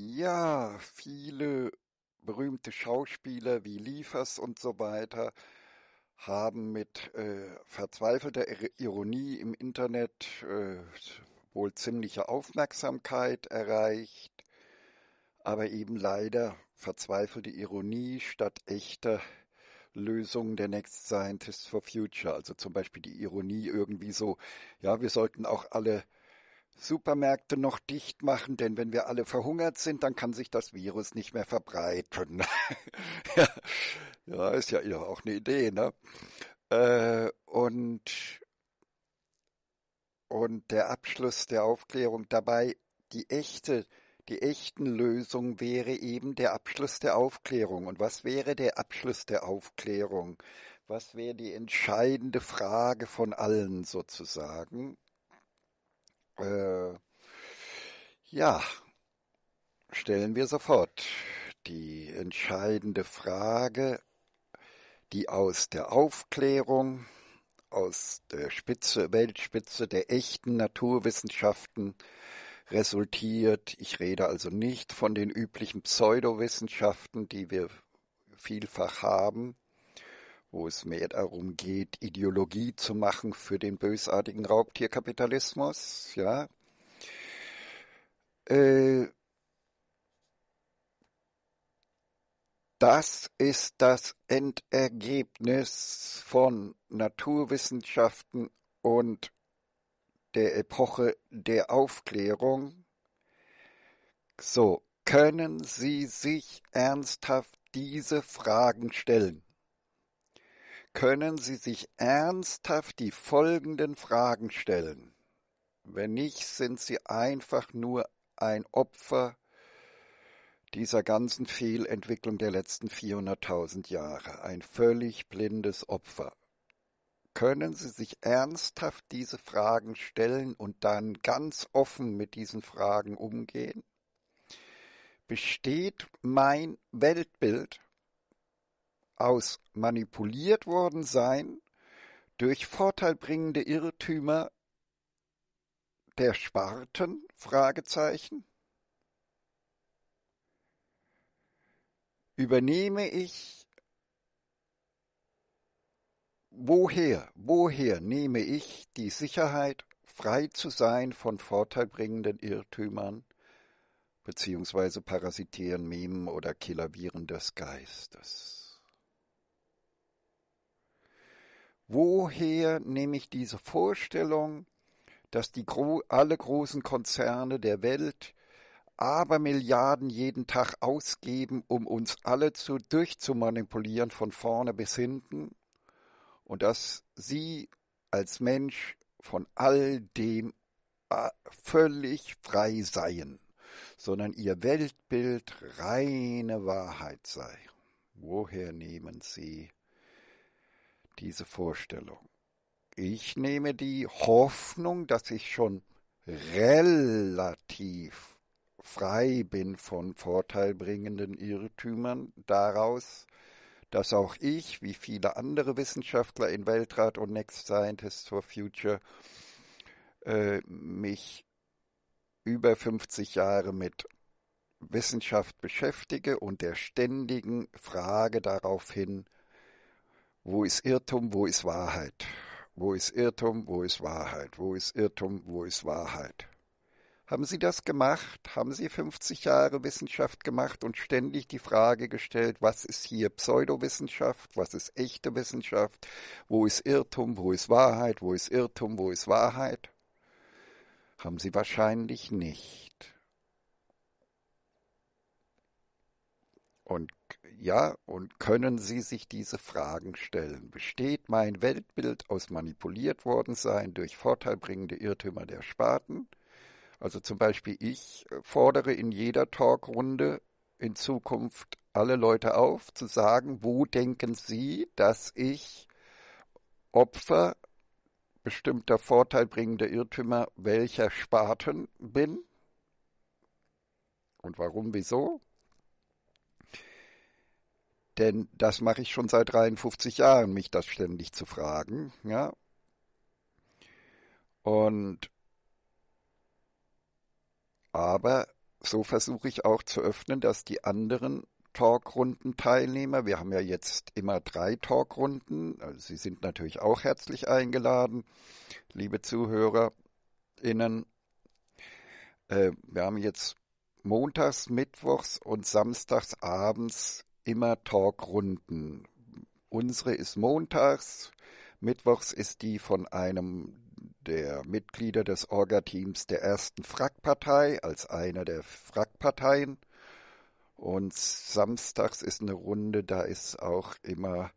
Ja, viele berühmte Schauspieler wie Liefers und so weiter haben mit äh, verzweifelter Ironie im Internet äh, wohl ziemliche Aufmerksamkeit erreicht, aber eben leider verzweifelte Ironie statt echter Lösungen der Next Scientists for Future. Also zum Beispiel die Ironie irgendwie so, ja, wir sollten auch alle Supermärkte noch dicht machen, denn wenn wir alle verhungert sind, dann kann sich das Virus nicht mehr verbreiten. ja, ist ja auch eine Idee, ne? Äh, und, und der Abschluss der Aufklärung dabei, die echte, die echten Lösung wäre eben der Abschluss der Aufklärung. Und was wäre der Abschluss der Aufklärung? Was wäre die entscheidende Frage von allen sozusagen? Äh, ja, stellen wir sofort die entscheidende Frage, die aus der Aufklärung, aus der Spitze, Weltspitze der echten Naturwissenschaften resultiert. Ich rede also nicht von den üblichen Pseudowissenschaften, die wir vielfach haben, wo es mehr darum geht, Ideologie zu machen für den bösartigen Raubtierkapitalismus, ja. Äh, Das ist das Endergebnis von Naturwissenschaften und der Epoche der Aufklärung. So, können Sie sich ernsthaft diese Fragen stellen? können Sie sich ernsthaft die folgenden Fragen stellen. Wenn nicht, sind Sie einfach nur ein Opfer dieser ganzen Fehlentwicklung der letzten 400.000 Jahre, ein völlig blindes Opfer. Können Sie sich ernsthaft diese Fragen stellen und dann ganz offen mit diesen Fragen umgehen? Besteht mein Weltbild aus manipuliert worden sein durch vorteilbringende Irrtümer der Sparten? Übernehme ich Woher, woher nehme ich die Sicherheit, frei zu sein von vorteilbringenden Irrtümern beziehungsweise parasitären Memen oder Killerviren des Geistes? Woher nehme ich diese Vorstellung, dass die gro alle großen Konzerne der Welt aber Milliarden jeden Tag ausgeben, um uns alle zu durchzumanipulieren von vorne bis hinten und dass sie als Mensch von all dem äh, völlig frei seien, sondern ihr Weltbild reine Wahrheit sei. Woher nehmen sie diese Vorstellung. Ich nehme die Hoffnung, dass ich schon relativ frei bin von vorteilbringenden Irrtümern daraus, dass auch ich, wie viele andere Wissenschaftler in Weltrat und Next Scientists for Future, äh, mich über 50 Jahre mit Wissenschaft beschäftige und der ständigen Frage darauf hin, wo ist Irrtum, wo ist Wahrheit? Wo ist Irrtum, wo ist Wahrheit? Wo ist Irrtum, wo ist Wahrheit? Haben Sie das gemacht? Haben Sie 50 Jahre Wissenschaft gemacht und ständig die Frage gestellt, was ist hier Pseudowissenschaft, was ist echte Wissenschaft, wo ist Irrtum, wo ist Wahrheit, wo ist Irrtum, wo ist Wahrheit? Haben Sie wahrscheinlich nicht. Und ja, und können Sie sich diese Fragen stellen? Besteht mein Weltbild aus manipuliert worden sein durch vorteilbringende Irrtümer der Sparten? Also zum Beispiel ich äh, fordere in jeder Talkrunde in Zukunft alle Leute auf, zu sagen, wo denken Sie, dass ich Opfer bestimmter vorteilbringender Irrtümer welcher Sparten bin? Und warum, wieso? Denn das mache ich schon seit 53 Jahren, mich das ständig zu fragen. Ja? Und aber so versuche ich auch zu öffnen, dass die anderen Talkrunden-Teilnehmer, wir haben ja jetzt immer drei Talkrunden, also Sie sind natürlich auch herzlich eingeladen, liebe ZuhörerInnen. Äh, wir haben jetzt montags, mittwochs und samstags abends immer Talkrunden. Unsere ist montags, mittwochs ist die von einem der Mitglieder des Orga-Teams der ersten Frackpartei als einer der Frackparteien. Und samstags ist eine Runde, da ist auch immer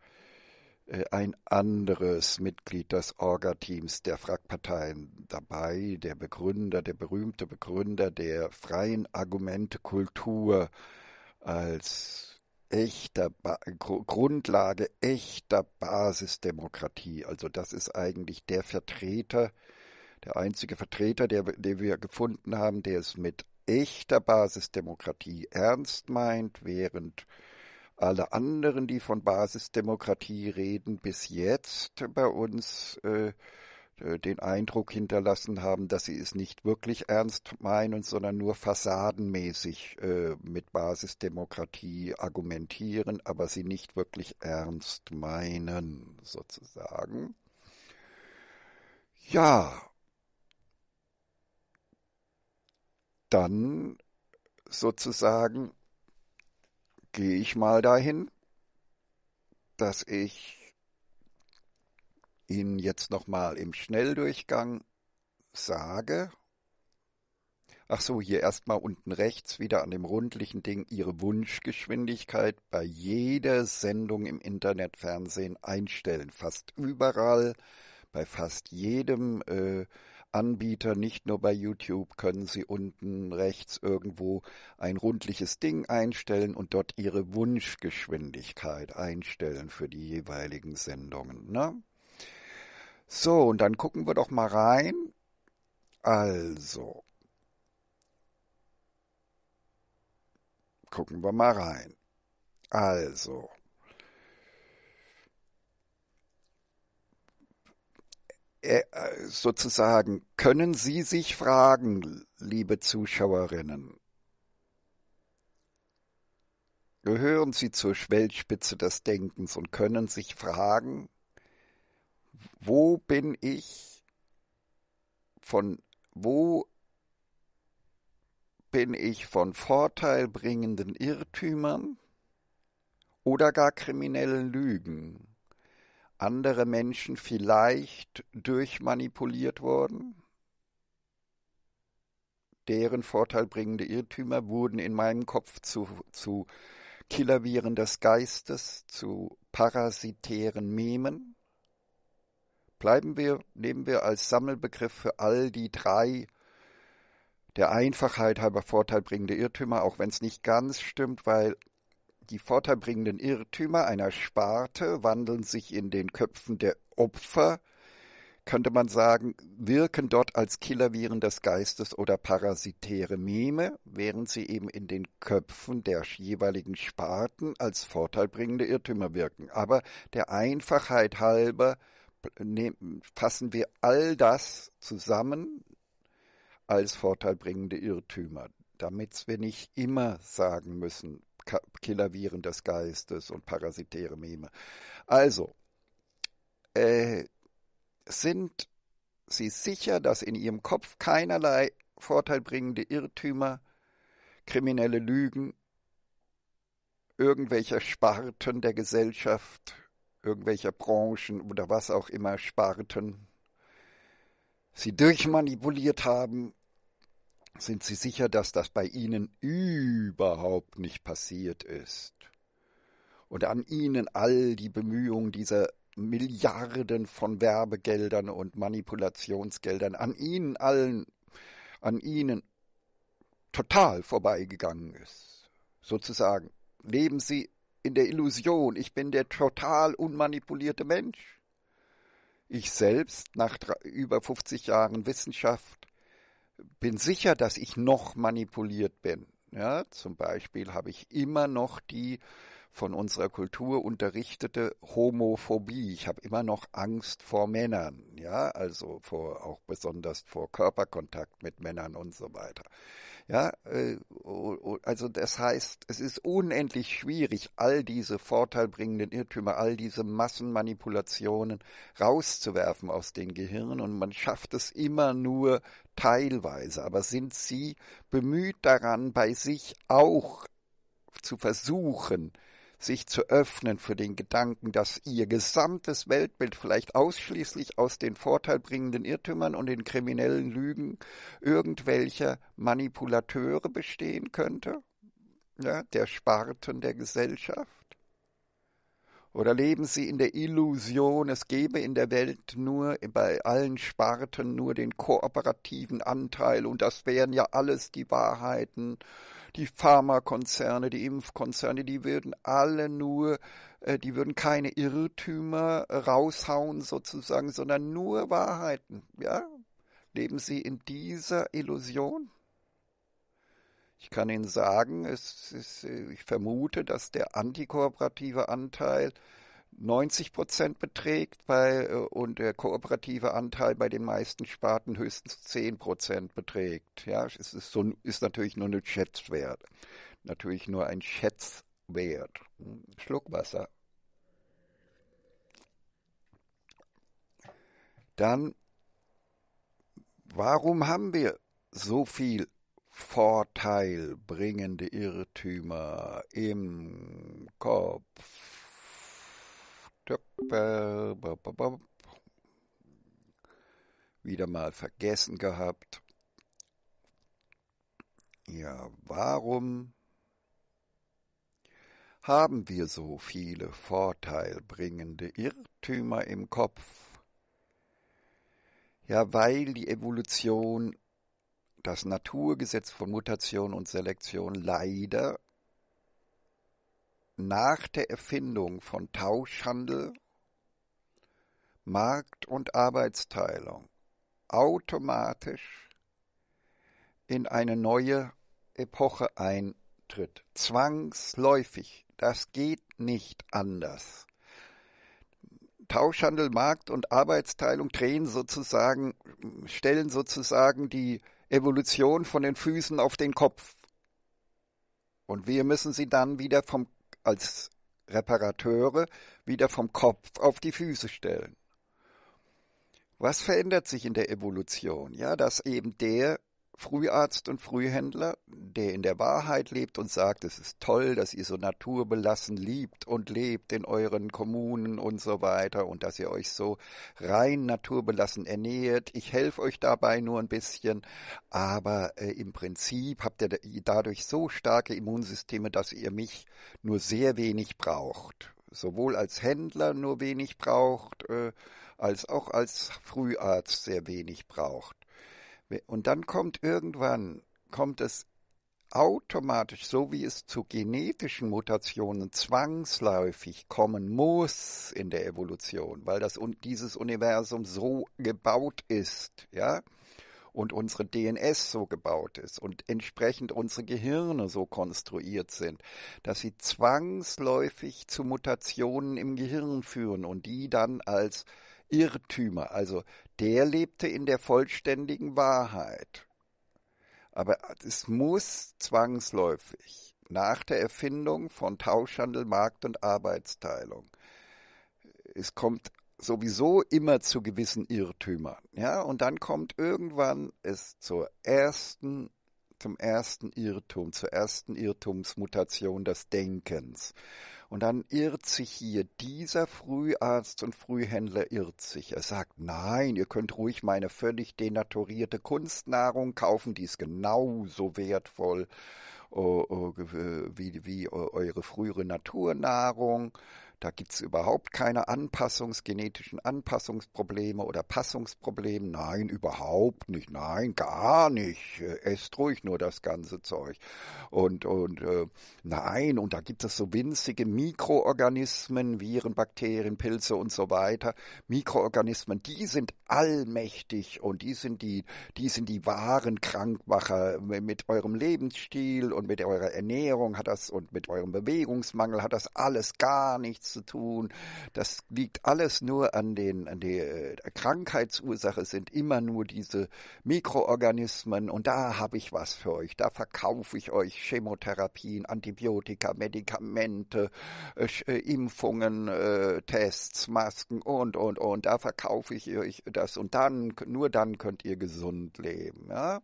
äh, ein anderes Mitglied des Orga-Teams der Frackparteien dabei, der Begründer, der berühmte Begründer der freien Argumente Kultur als echter ba Grundlage echter Basisdemokratie. Also das ist eigentlich der Vertreter, der einzige Vertreter, der, den wir gefunden haben, der es mit echter Basisdemokratie ernst meint, während alle anderen, die von Basisdemokratie reden, bis jetzt bei uns äh, äh, den Eindruck hinterlassen haben, dass sie es nicht wirklich ernst meinen, sondern nur fassadenmäßig äh, mit Basisdemokratie argumentieren, aber sie nicht wirklich ernst meinen, sozusagen. Ja, dann sozusagen gehe ich mal dahin, dass ich Ihnen jetzt nochmal im Schnelldurchgang sage. Ach so, hier erstmal unten rechts wieder an dem rundlichen Ding Ihre Wunschgeschwindigkeit bei jeder Sendung im Internetfernsehen einstellen. Fast überall, bei fast jedem äh, Anbieter, nicht nur bei YouTube, können Sie unten rechts irgendwo ein rundliches Ding einstellen und dort Ihre Wunschgeschwindigkeit einstellen für die jeweiligen Sendungen. Ne? So, und dann gucken wir doch mal rein. Also. Gucken wir mal rein. Also. Äh, äh, sozusagen, können Sie sich fragen, liebe Zuschauerinnen? Gehören Sie zur Schwellspitze des Denkens und können sich fragen, wo bin ich von wo bin ich von vorteilbringenden Irrtümern oder gar kriminellen Lügen andere Menschen vielleicht durchmanipuliert worden? Deren vorteilbringende Irrtümer wurden in meinem Kopf zu, zu Killerviren des Geistes, zu parasitären Memen Bleiben wir, nehmen wir als Sammelbegriff für all die drei der Einfachheit halber vorteilbringende Irrtümer, auch wenn es nicht ganz stimmt, weil die vorteilbringenden Irrtümer einer Sparte wandeln sich in den Köpfen der Opfer, könnte man sagen, wirken dort als Killerviren des Geistes oder parasitäre Meme, während sie eben in den Köpfen der jeweiligen Sparten als vorteilbringende Irrtümer wirken. Aber der Einfachheit halber nehm, fassen wir all das zusammen als vorteilbringende Irrtümer, damit wir nicht immer sagen müssen, Killerviren des Geistes und parasitäre Mime. Also, äh, sind Sie sicher, dass in Ihrem Kopf keinerlei vorteilbringende Irrtümer, kriminelle Lügen, irgendwelche Sparten der Gesellschaft irgendwelcher Branchen oder was auch immer Sparten sie durchmanipuliert haben, sind sie sicher, dass das bei ihnen überhaupt nicht passiert ist. Und an ihnen all die Bemühungen dieser Milliarden von Werbegeldern und Manipulationsgeldern, an ihnen allen, an ihnen total vorbeigegangen ist. Sozusagen leben sie in der Illusion, ich bin der total unmanipulierte Mensch. Ich selbst, nach über 50 Jahren Wissenschaft, bin sicher, dass ich noch manipuliert bin. Ja, zum Beispiel habe ich immer noch die von unserer Kultur unterrichtete Homophobie. Ich habe immer noch Angst vor Männern, ja, also vor auch besonders vor Körperkontakt mit Männern und so weiter. Ja, äh, also das heißt, es ist unendlich schwierig, all diese vorteilbringenden Irrtümer, all diese Massenmanipulationen rauszuwerfen aus den Gehirnen und man schafft es immer nur teilweise. Aber sind Sie bemüht daran, bei sich auch zu versuchen, sich zu öffnen für den Gedanken, dass ihr gesamtes Weltbild vielleicht ausschließlich aus den vorteilbringenden Irrtümern und den kriminellen Lügen irgendwelcher Manipulateure bestehen könnte? Ja, ne, der Sparten der Gesellschaft? Oder leben Sie in der Illusion, es gebe in der Welt nur, bei allen Sparten nur den kooperativen Anteil und das wären ja alles die Wahrheiten. Die Pharmakonzerne, die Impfkonzerne, die würden alle nur, äh, die würden keine Irrtümer raushauen sozusagen, sondern nur Wahrheiten. Ja? Leben Sie in dieser Illusion? Ich kann Ihnen sagen, es ist, äh, ich vermute, dass der antikooperative Anteil 90 Prozent beträgt bei, äh, und der kooperative Anteil bei den meisten Sparten höchstens 10 Prozent beträgt. Ja, es ist, so, ist natürlich nur ein Schätzwert. Natürlich nur ein Schätzwert. Hm, Schluck Wasser. Dann, warum haben wir so viel Vorteil bringende Irrtümer im Kopf. Wieder mal vergessen gehabt. Ja, warum haben wir so viele vorteilbringende Irrtümer im Kopf? Ja, weil die Evolution das Naturgesetz von Mutation und Selektion leider nach der Erfindung von Tauschhandel, Markt- und Arbeitsteilung automatisch in eine neue Epoche eintritt. Zwangsläufig. Das geht nicht anders. Tauschhandel, Markt und Arbeitsteilung drehen sozusagen, stellen sozusagen die Evolution von den Füßen auf den Kopf. Und wir müssen sie dann wieder vom, als Reparateure wieder vom Kopf auf die Füße stellen. Was verändert sich in der Evolution? Ja, dass eben der Früharzt und Frühhändler, der in der Wahrheit lebt und sagt, es ist toll, dass ihr so naturbelassen liebt und lebt in euren Kommunen und so weiter und dass ihr euch so rein naturbelassen ernährt. Ich helfe euch dabei nur ein bisschen, aber äh, im Prinzip habt ihr dadurch so starke Immunsysteme, dass ihr mich nur sehr wenig braucht. Sowohl als Händler nur wenig braucht, äh, als auch als Früharzt sehr wenig braucht. Und dann kommt irgendwann, kommt es automatisch, so wie es zu genetischen Mutationen zwangsläufig kommen muss in der Evolution, weil das dieses Universum so gebaut ist, ja, und unsere DNS so gebaut ist und entsprechend unsere Gehirne so konstruiert sind, dass sie zwangsläufig zu Mutationen im Gehirn führen und die dann als Irrtümer. Also der lebte in der vollständigen Wahrheit. Aber es muss zwangsläufig nach der Erfindung von Tauschhandel, Markt und Arbeitsteilung. Es kommt sowieso immer zu gewissen Irrtümern, ja, und dann kommt irgendwann es zur ersten zum ersten Irrtum, zur ersten Irrtumsmutation des Denkens. Und dann irrt sich hier dieser Früharzt und Frühhändler irrt sich. Er sagt, nein, ihr könnt ruhig meine völlig denaturierte Kunstnahrung kaufen, die ist genauso wertvoll äh, äh, wie, wie äh, eure frühere Naturnahrung. Da gibt es überhaupt keine Anpassungs, genetischen Anpassungsprobleme oder Passungsprobleme. Nein, überhaupt nicht. Nein, gar nicht. Esst ruhig nur das ganze Zeug. Und, und äh, nein, und da gibt es so winzige Mikroorganismen, Viren, Bakterien, Pilze und so weiter. Mikroorganismen, die sind allmächtig und die sind die, die sind die wahren Krankmacher. Mit eurem Lebensstil und mit eurer Ernährung hat das und mit eurem Bewegungsmangel hat das alles gar nichts zu tun. Das liegt alles nur an den, an der äh, Krankheitsursache sind immer nur diese Mikroorganismen und da habe ich was für euch. Da verkaufe ich euch Chemotherapien, Antibiotika, Medikamente, äh, Impfungen, äh, Tests, Masken und, und, und. Da verkaufe ich euch das und dann, nur dann könnt ihr gesund leben. Ja?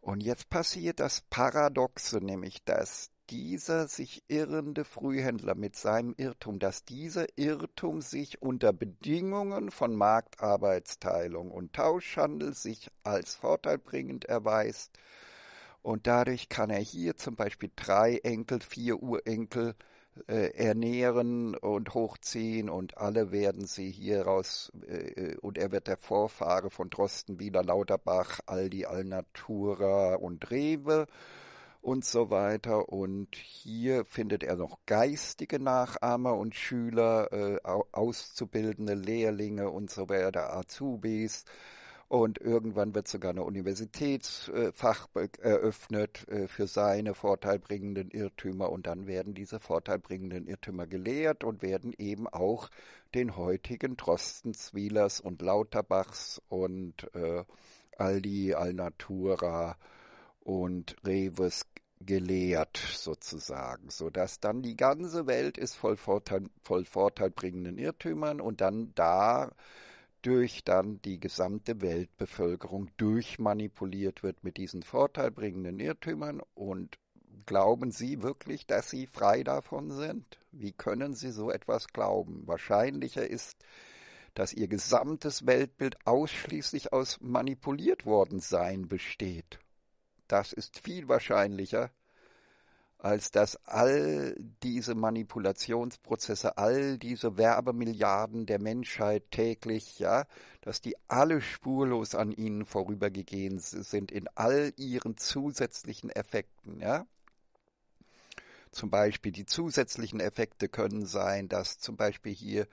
Und jetzt passiert das Paradoxe, nämlich dass dieser sich irrende Frühhändler mit seinem Irrtum, dass dieser Irrtum sich unter Bedingungen von Marktarbeitsteilung und Tauschhandel sich als vorteilbringend erweist. Und dadurch kann er hier zum Beispiel drei Enkel, vier Urenkel äh, ernähren und hochziehen und alle werden sie hier raus äh, äh, und er wird der Vorfahre von Drosten, Wiener, Lauterbach, Aldi, Alnatura und Rewe und so weiter. Und hier findet er noch geistige Nachahmer und Schüler, äh, Auszubildende, Lehrlinge und so weiter, Azubis. Und irgendwann wird sogar eine Universitätsfach äh, eröffnet äh, für seine vorteilbringenden Irrtümer. Und dann werden diese vorteilbringenden Irrtümer gelehrt und werden eben auch den heutigen Drosten, Zwielers und Lauterbachs und äh, Aldi, Alnatura und Reves gelehrt sozusagen, so dass dann die ganze Welt ist voll, Vorteil, voll vorteilbringenden Irrtümern und dann da durch dann die gesamte Weltbevölkerung durchmanipuliert wird mit diesen vorteilbringenden Irrtümern und Glauben Sie wirklich, dass Sie frei davon sind? Wie können Sie so etwas glauben? Wahrscheinlicher ist, dass Ihr gesamtes Weltbild ausschließlich aus manipuliert worden sein besteht. Das ist viel wahrscheinlicher, als dass all diese Manipulationsprozesse, all diese Werbemilliarden der Menschheit täglich, ja, dass die alle spurlos an ihnen vorübergegangen sind in all ihren zusätzlichen Effekten, ja. Zum Beispiel die zusätzlichen Effekte können sein, dass zum Beispiel hier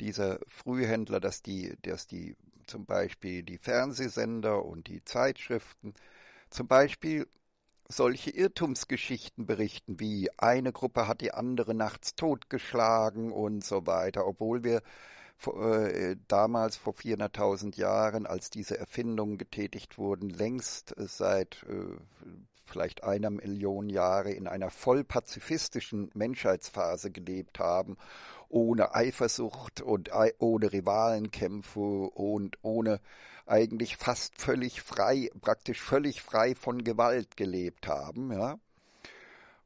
dieser Frühhändler, dass die, dass die zum Beispiel die Fernsehsender und die Zeitschriften zum Beispiel solche Irrtumsgeschichten berichten, wie eine Gruppe hat die andere nachts totgeschlagen und so weiter, obwohl wir vor, äh, damals vor 400.000 Jahren, als diese Erfindungen getätigt wurden, längst äh, seit äh, vielleicht einer Million Jahre in einer voll pazifistischen Menschheitsphase gelebt haben, ohne Eifersucht und ohne Rivalenkämpfe und ohne eigentlich fast völlig frei, praktisch völlig frei von Gewalt gelebt haben, ja.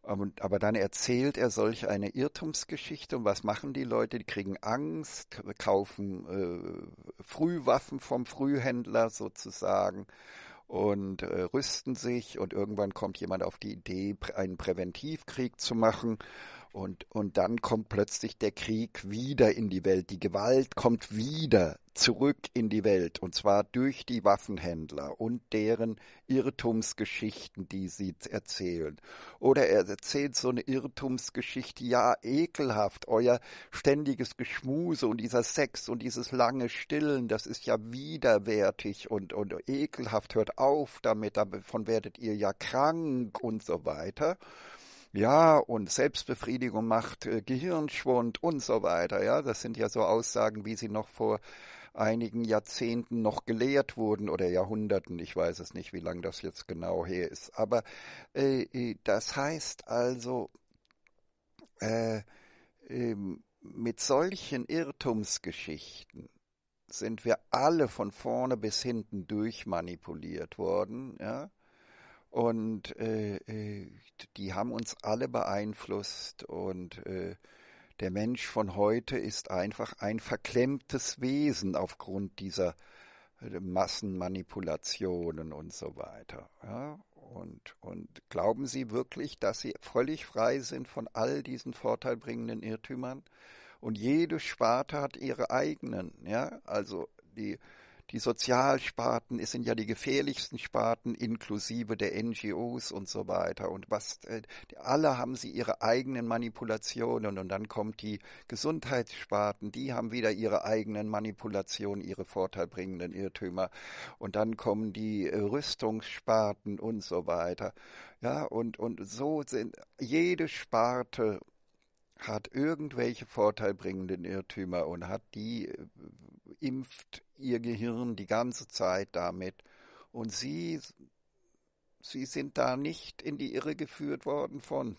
Ähm, aber dann erzählt er solch eine Irrtumsgeschichte und was machen die Leute? Die kriegen Angst, kaufen äh, Frühwaffen vom Frühhändler sozusagen und äh, rüsten sich und irgendwann kommt jemand auf die Idee, einen Präventivkrieg zu machen und, und dann kommt plötzlich der Krieg wieder in die Welt. Die Gewalt kommt wieder zurück in die Welt. Und zwar durch die Waffenhändler und deren Irrtumsgeschichten, die sie erzählen. Oder er erzählt so eine Irrtumsgeschichte, ja, ekelhaft, euer ständiges Geschmuse und dieser Sex und dieses lange Stillen, das ist ja widerwärtig und, und ekelhaft, hört auf damit, davon werdet ihr ja krank und so weiter ja, und Selbstbefriedigung macht äh, Gehirnschwund und so weiter. Ja, das sind ja so Aussagen, wie sie noch vor einigen Jahrzehnten noch gelehrt wurden oder Jahrhunderten. Ich weiß es nicht, wie lange das jetzt genau her ist. Aber äh, äh das heißt also, äh, ähm, mit solchen Irrtumsgeschichten sind wir alle von vorne bis hinten durchmanipuliert worden. Ja? Und äh, äh, die haben uns alle beeinflusst und äh, der Mensch von heute ist einfach ein verklemmtes Wesen aufgrund dieser äh, Massenmanipulationen und so weiter. Ja? Und, und glauben Sie wirklich, dass Sie völlig frei sind von all diesen vorteilbringenden Irrtümern? Und jede Sparte hat ihre eigenen, ja, also die die Sozialsparten es sind ja die gefährlichsten Sparten inklusive der NGOs und so weiter. Und was äh, alle haben sie ihre eigenen Manipulationen und dann kommt die Gesundheitssparten, die haben wieder ihre eigenen Manipulationen, ihre vorteilbringenden Irrtümer. Und dann kommen die äh, Rüstungssparten und so weiter. Ja, und, und so sind jede Sparte hat irgendwelche vorteilbringenden Irrtümer und hat die äh, impft ihr Gehirn die ganze Zeit damit. Und sie, sie sind da nicht in die Irre geführt worden von.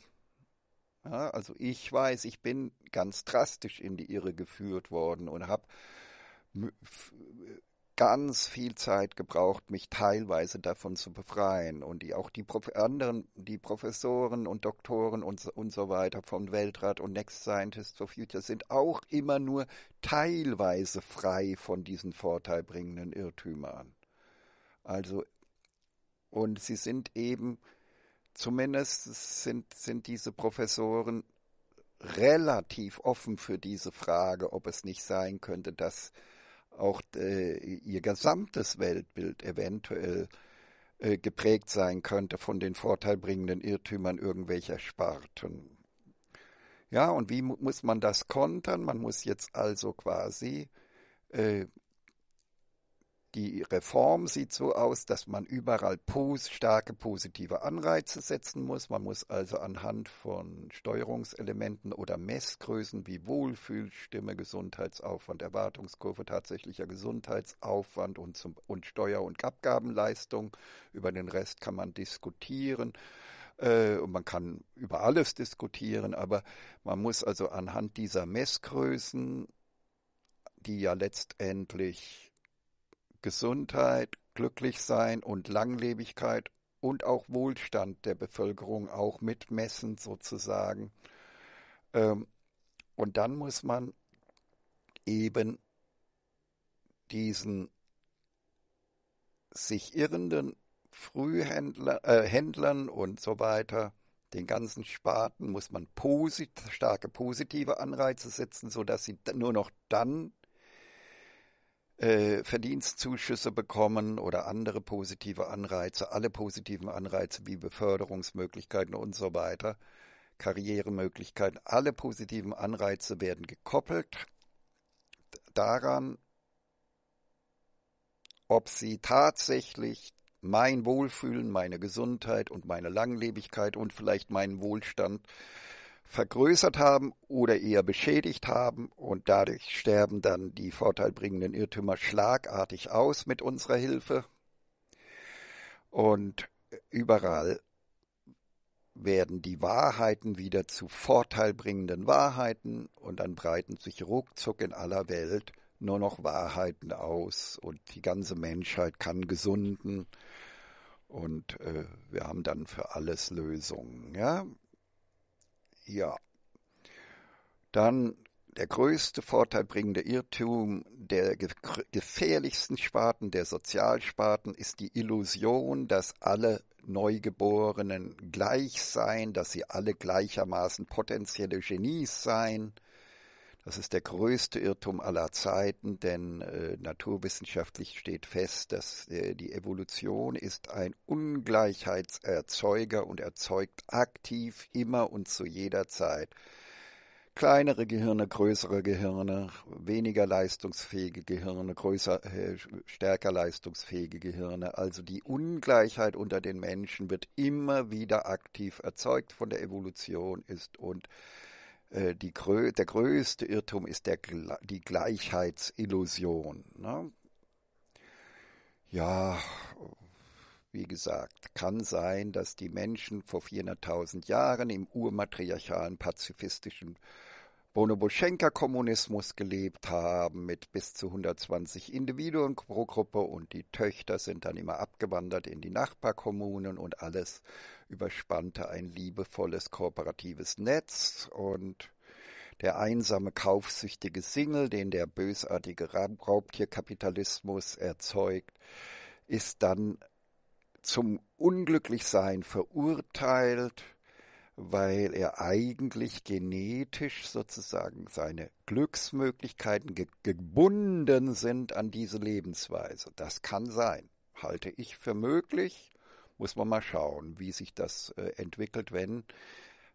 Ja, also ich weiß, ich bin ganz drastisch in die Irre geführt worden und habe ganz viel Zeit gebraucht, mich teilweise davon zu befreien. Und die, auch die Prof anderen, die Professoren und Doktoren und, und so weiter vom Weltrat und Next Scientists for Future sind auch immer nur teilweise frei von diesen vorteilbringenden Irrtümern. Also, und sie sind eben, zumindest sind, sind diese Professoren relativ offen für diese Frage, ob es nicht sein könnte, dass auch äh, ihr gesamtes Weltbild eventuell äh, geprägt sein könnte von den vorteilbringenden Irrtümern irgendwelcher Sparten. Ja, und wie mu muss man das kontern? Man muss jetzt also quasi äh, die Reform sieht so aus, dass man überall pos starke positive Anreize setzen muss. Man muss also anhand von Steuerungselementen oder Messgrößen wie Wohlfühlstimme, Gesundheitsaufwand, Erwartungskurve, tatsächlicher Gesundheitsaufwand und, zum, und Steuer- und Abgabenleistung. Über den Rest kann man diskutieren äh, und man kann über alles diskutieren, aber man muss also anhand dieser Messgrößen, die ja letztendlich Gesundheit, Glücklichsein und Langlebigkeit und auch Wohlstand der Bevölkerung auch mitmessen sozusagen. Ähm, und dann muss man eben diesen sich irrenden Frühhändlern äh, und so weiter, den ganzen Sparten muss man posit starke positive Anreize setzen, sodass sie nur noch dann äh, Verdienstzuschüsse bekommen oder andere positive Anreize, alle positiven Anreize wie Beförderungsmöglichkeiten und so weiter, Karrieremöglichkeiten, alle positiven Anreize werden gekoppelt daran, ob sie tatsächlich mein Wohlfühlen, meine Gesundheit und meine Langlebigkeit und vielleicht meinen Wohlstand äh, vergrößert haben oder eher beschädigt haben und dadurch sterben dann die vorteilbringenden Irrtümer schlagartig aus mit unserer Hilfe. Und überall werden die Wahrheiten wieder zu vorteilbringenden Wahrheiten und dann breiten sich ruckzuck in aller Welt nur noch Wahrheiten aus und die ganze Menschheit kann gesunden und äh, wir haben dann für alles Lösungen. Ja? Ja. Dann der größte vorteilbringende Irrtum der gefährlichsten Sparten, der Sozialsparten, ist die Illusion, dass alle Neugeborenen gleich seien, dass sie alle gleichermaßen potenzielle Genies seien. Das ist der größte Irrtum aller Zeiten, denn äh, naturwissenschaftlich steht fest, dass äh, die Evolution ist ein Ungleichheitserzeuger und erzeugt aktiv immer und zu jeder Zeit kleinere Gehirne, größere Gehirne, weniger leistungsfähige Gehirne, größer, äh, stärker leistungsfähige Gehirne. Also die Ungleichheit unter den Menschen wird immer wieder aktiv erzeugt von der Evolution ist und äh, die, der größte Irrtum ist der, die Gleichheitsillusion. Ne? Ja, wie gesagt, kann sein, dass die Menschen vor 400.000 Jahren im urmatriarchalen pazifistischen äh, Bonobuschenka-Kommunismus gelebt haben mit bis zu 120 Individuen pro Gruppe und die Töchter sind dann immer abgewandert in die Nachbarkommunen und alles überspannte ein liebevolles kooperatives Netz und der einsame kaufsüchtige Single, den der bösartige Raubtierkapitalismus erzeugt, ist dann zum Unglücklichsein verurteilt weil er eigentlich genetisch sozusagen seine Glücksmöglichkeiten ge gebunden sind an diese Lebensweise. Das kann sein, halte ich für möglich. Muss man mal schauen, wie sich das äh, entwickelt, wenn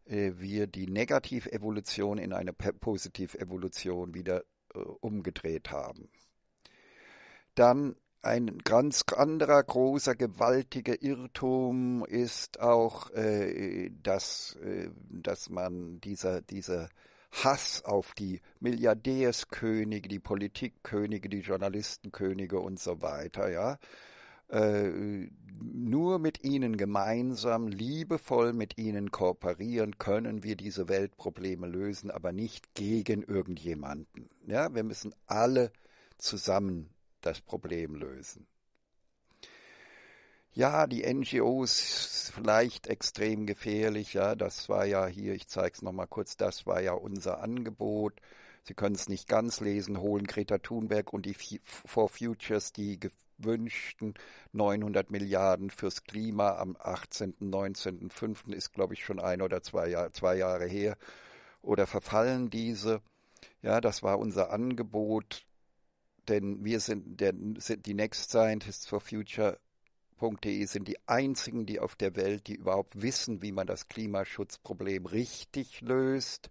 äh, wir die Negativevolution in eine Positivevolution wieder äh, umgedreht haben. Dann ein ganz anderer großer, gewaltiger Irrtum ist auch, äh, dass, äh, dass man dieser, dieser Hass auf die Milliardärskönige, die Politikkönige, die Journalistenkönige und so weiter, ja, äh, nur mit ihnen gemeinsam, liebevoll mit ihnen kooperieren können wir diese Weltprobleme lösen, aber nicht gegen irgendjemanden. Ja, wir müssen alle zusammen das Problem lösen. Ja, die NGOs vielleicht extrem gefährlich, ja, das war ja hier, ich zeige es nochmal kurz, das war ja unser Angebot. Sie können es nicht ganz lesen, holen Greta Thunberg und die For Futures die gewünschten 900 Milliarden fürs Klima am 18., 19., 5. ist, glaube ich, schon ein oder zwei, Jahr, zwei Jahre her. Oder verfallen diese? Ja, das war unser Angebot denn wir sind, der, sind die Next Scientists for Future sind die einzigen, die auf der Welt, die überhaupt wissen, wie man das Klimaschutzproblem richtig löst.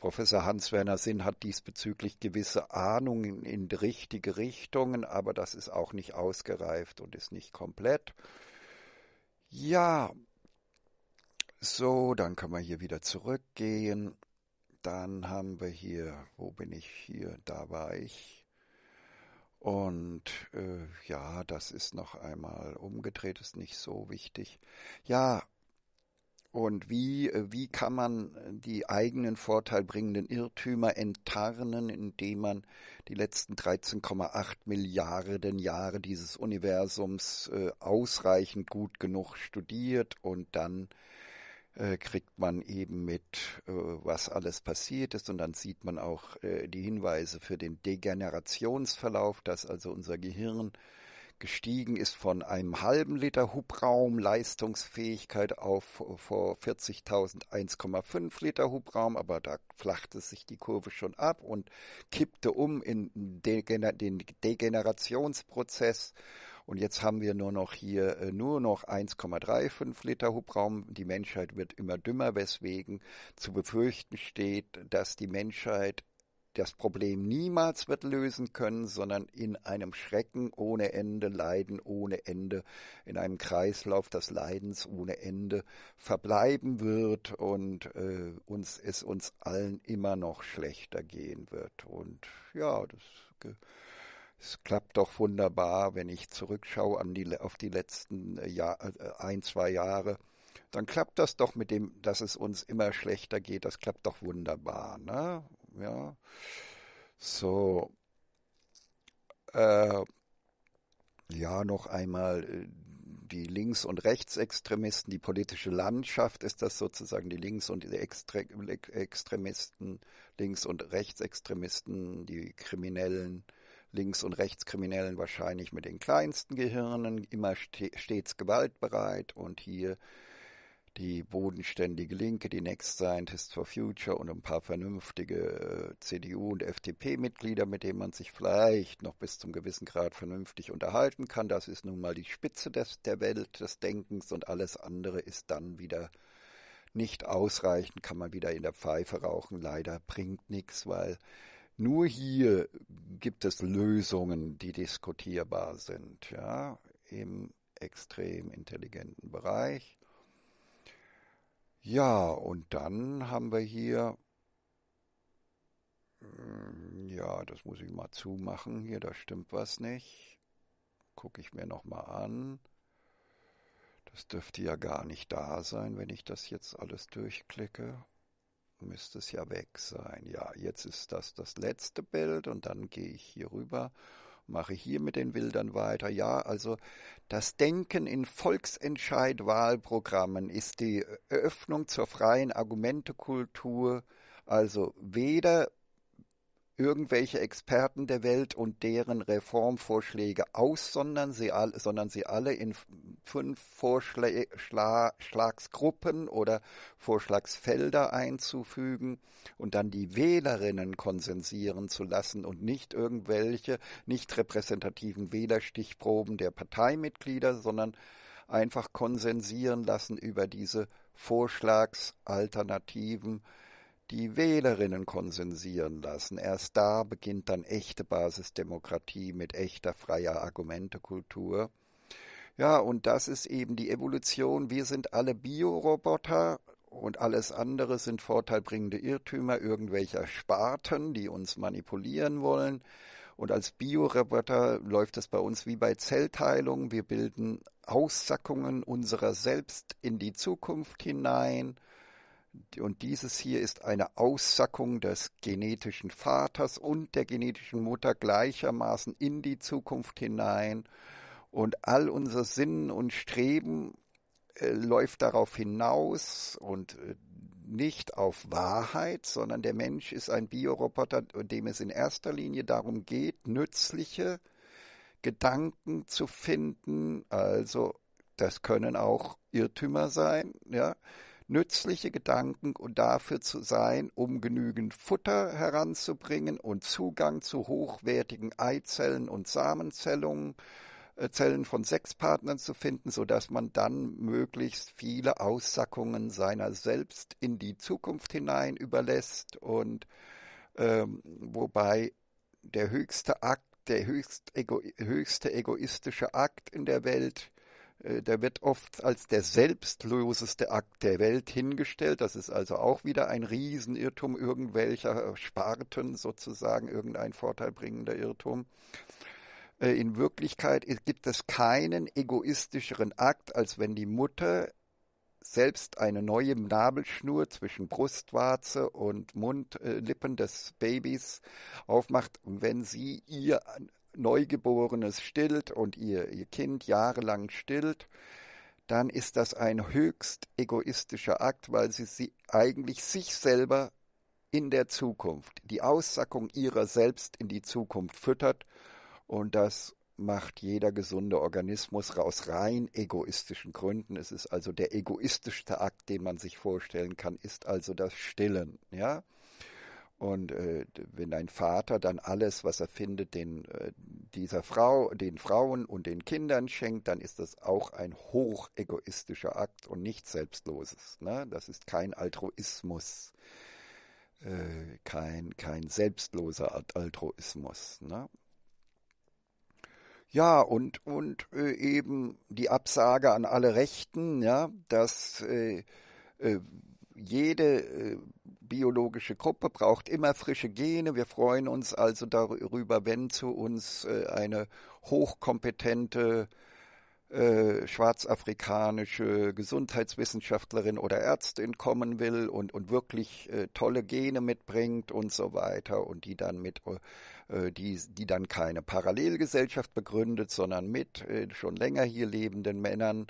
Professor Hans-Werner Sinn hat diesbezüglich gewisse Ahnungen in richtige Richtungen, aber das ist auch nicht ausgereift und ist nicht komplett. Ja, so, dann kann man hier wieder zurückgehen. Dann haben wir hier, wo bin ich hier? Da war ich. Und äh, ja, das ist noch einmal umgedreht, ist nicht so wichtig. Ja, und wie, äh, wie kann man äh, die eigenen vorteilbringenden Irrtümer enttarnen, indem man die letzten 13,8 Milliarden Jahre dieses Universums äh, ausreichend gut genug studiert und dann äh, kriegt man eben mit, äh, was alles passiert ist und dann sieht man auch äh, die Hinweise für den Degenerationsverlauf, dass also unser Gehirn gestiegen ist von einem halben Liter Hubraum Leistungsfähigkeit auf vor 40.000 1,5 Liter Hubraum, aber da flachte sich die Kurve schon ab und kippte um in den Degenerationsprozess und jetzt haben wir nur noch hier äh, nur noch 1,35 Liter Hubraum. Die Menschheit wird immer dümmer, weswegen zu befürchten steht, dass die Menschheit das Problem niemals wird lösen können, sondern in einem Schrecken ohne Ende, Leiden ohne Ende, in einem Kreislauf des Leidens ohne Ende verbleiben wird und äh, uns es uns allen immer noch schlechter gehen wird. Und ja, das es klappt doch wunderbar, wenn ich zurückschaue an die, auf die letzten äh, Jahr, äh, ein, zwei Jahre. Dann klappt das doch mit dem, dass es uns immer schlechter geht. Das klappt doch wunderbar, ne? Ja. So. Äh, ja, noch einmal äh, die Links- und Rechtsextremisten, die politische Landschaft ist das sozusagen, die Links- und Extre Extremisten, Links- und Rechtsextremisten, die Kriminellen, links und rechts Kriminellen wahrscheinlich mit den kleinsten Gehirnen, immer stets gewaltbereit und hier die bodenständige Linke, die Next Scientist for Future und ein paar vernünftige äh, CDU- und FDP-Mitglieder, mit denen man sich vielleicht noch bis zum gewissen Grad vernünftig unterhalten kann. Das ist nun mal die Spitze des, der Welt des Denkens und alles andere ist dann wieder nicht ausreichend, kann man wieder in der Pfeife rauchen. Leider bringt nichts, weil nur hier gibt es Lösungen, die diskutierbar sind, ja, im extrem intelligenten Bereich. Ja, und dann haben wir hier, hm, ja, das muss ich mal zumachen hier, da stimmt was nicht. Gucke ich mir nochmal an. Das dürfte ja gar nicht da sein, wenn ich das jetzt alles durchklicke müsste es ja weg sein. Ja, jetzt ist das das letzte Bild und dann gehe ich hier rüber, mache hier mit den Bildern weiter. Ja, also das Denken in Volksentscheid-Wahlprogrammen ist die Eröffnung zur freien Argumentekultur. Also weder irgendwelche Experten der Welt und deren Reformvorschläge aus, sondern sie, all, sondern sie alle in fünf Vorschlagsgruppen oder Vorschlagsfelder einzufügen und dann die Wählerinnen konsensieren zu lassen und nicht irgendwelche nicht repräsentativen Wählerstichproben der Parteimitglieder, sondern einfach konsensieren lassen über diese Vorschlagsalternativen äh, die Wählerinnen konsensieren lassen. Erst da beginnt dann echte Basisdemokratie mit echter freier Argumentekultur. Ja, und das ist eben die Evolution. Wir sind alle Bioroboter und alles andere sind vorteilbringende Irrtümer irgendwelcher Sparten, die uns manipulieren wollen. Und als Bioroboter läuft es bei uns wie bei Zellteilung. Wir bilden Aussackungen unserer selbst in die Zukunft hinein und dieses hier ist eine Aussackung des genetischen Vaters und der genetischen Mutter gleichermaßen in die Zukunft hinein. Und all unser Sinnen und Streben äh, läuft darauf hinaus und äh, nicht auf Wahrheit, sondern der Mensch ist ein Bioroboter, dem es in erster Linie darum geht, nützliche Gedanken zu finden. Also das können auch Irrtümer sein, ja nützliche Gedanken und dafür zu sein, um genügend Futter heranzubringen und Zugang zu hochwertigen Eizellen und Samenzellungen äh, Zellen von Sexpartnern zu finden, sodass man dann möglichst viele Aussackungen seiner selbst in die Zukunft hinein überlässt und ähm, wobei der höchste Akt, der höchst ego, höchste egoistische Akt in der Welt äh, der wird oft als der selbstloseste Akt der Welt hingestellt. Das ist also auch wieder ein Riesenirrtum irgendwelcher Sparten sozusagen, irgendein vorteilbringender Irrtum. Äh, in Wirklichkeit gibt es keinen egoistischeren Akt, als wenn die Mutter selbst eine neue Nabelschnur zwischen Brustwarze und Mundlippen äh, des Babys aufmacht, wenn sie ihr Neugeborenes stillt und ihr, ihr Kind jahrelang stillt, dann ist das ein höchst egoistischer Akt, weil sie, sie eigentlich sich selber in der Zukunft, die Aussackung ihrer selbst in die Zukunft füttert und das macht jeder gesunde Organismus aus rein egoistischen Gründen. Es ist also der egoistischste Akt, den man sich vorstellen kann, ist also das Stillen, ja? Und äh, wenn dein Vater dann alles, was er findet, den, äh, dieser Frau, den Frauen und den Kindern schenkt, dann ist das auch ein hoch egoistischer Akt und nichts Selbstloses. Ne? Das ist kein Altruismus, äh, kein, kein selbstloser Altruismus. Ne? Ja, und, und äh, eben die Absage an alle Rechten, ja, dass äh, äh, jede äh, biologische Gruppe braucht immer frische Gene. Wir freuen uns also darüber, wenn zu uns äh, eine hochkompetente äh, schwarzafrikanische Gesundheitswissenschaftlerin oder Ärztin kommen will und, und wirklich äh, tolle Gene mitbringt und so weiter und die dann mit, äh, die, die dann keine Parallelgesellschaft begründet, sondern mit äh, schon länger hier lebenden Männern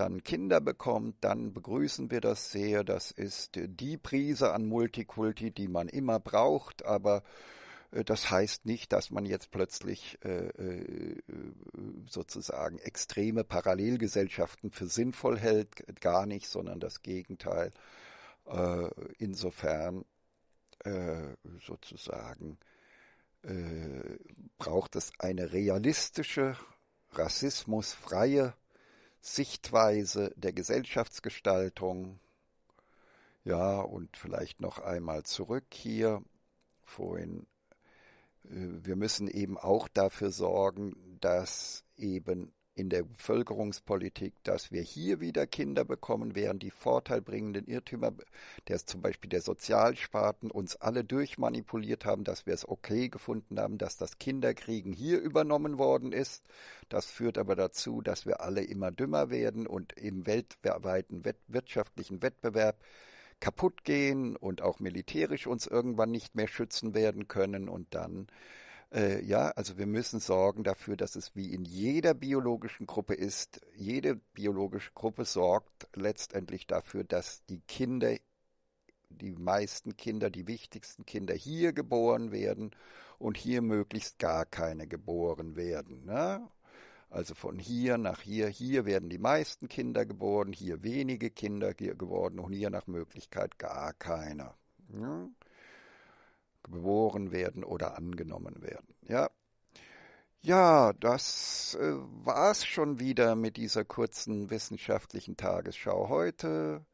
dann Kinder bekommt, dann begrüßen wir das sehr. Das ist die Prise an Multikulti, die man immer braucht, aber äh, das heißt nicht, dass man jetzt plötzlich äh, äh, sozusagen extreme Parallelgesellschaften für sinnvoll hält, gar nicht, sondern das Gegenteil. Insofern sozusagen braucht es eine realistische, rassismusfreie Sichtweise der Gesellschaftsgestaltung. Ja, und vielleicht noch einmal zurück hier, vorhin. Äh, wir müssen eben auch dafür sorgen, dass eben in der Bevölkerungspolitik, dass wir hier wieder Kinder bekommen, während die vorteilbringenden Irrtümer, der zum Beispiel der Sozialsparten, uns alle durchmanipuliert haben, dass wir es okay gefunden haben, dass das Kinderkriegen hier übernommen worden ist. Das führt aber dazu, dass wir alle immer dümmer werden und im weltweiten wirtschaftlichen Wettbewerb kaputt gehen und auch militärisch uns irgendwann nicht mehr schützen werden können und dann äh, ja, also wir müssen sorgen dafür, dass es wie in jeder biologischen Gruppe ist. Jede biologische Gruppe sorgt letztendlich dafür, dass die Kinder, die meisten Kinder, die wichtigsten Kinder hier geboren werden und hier möglichst gar keine geboren werden. Ne? Also von hier nach hier, hier werden die meisten Kinder geboren, hier wenige Kinder geworden und hier nach Möglichkeit gar keiner. Ne? geboren werden oder angenommen werden. Ja, ja, das äh, es schon wieder mit dieser kurzen wissenschaftlichen Tagesschau heute.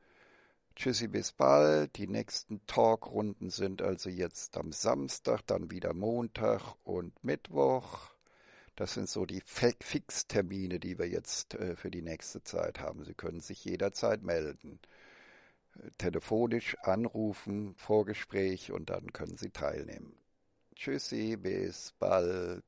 Tschüssi, bis bald. Die nächsten Talkrunden sind also jetzt am Samstag, dann wieder Montag und Mittwoch. Das sind so die Fixtermine, die wir jetzt äh, für die nächste Zeit haben. Sie können sich jederzeit melden telefonisch anrufen, Vorgespräch und dann können Sie teilnehmen. Tschüssi, bis bald.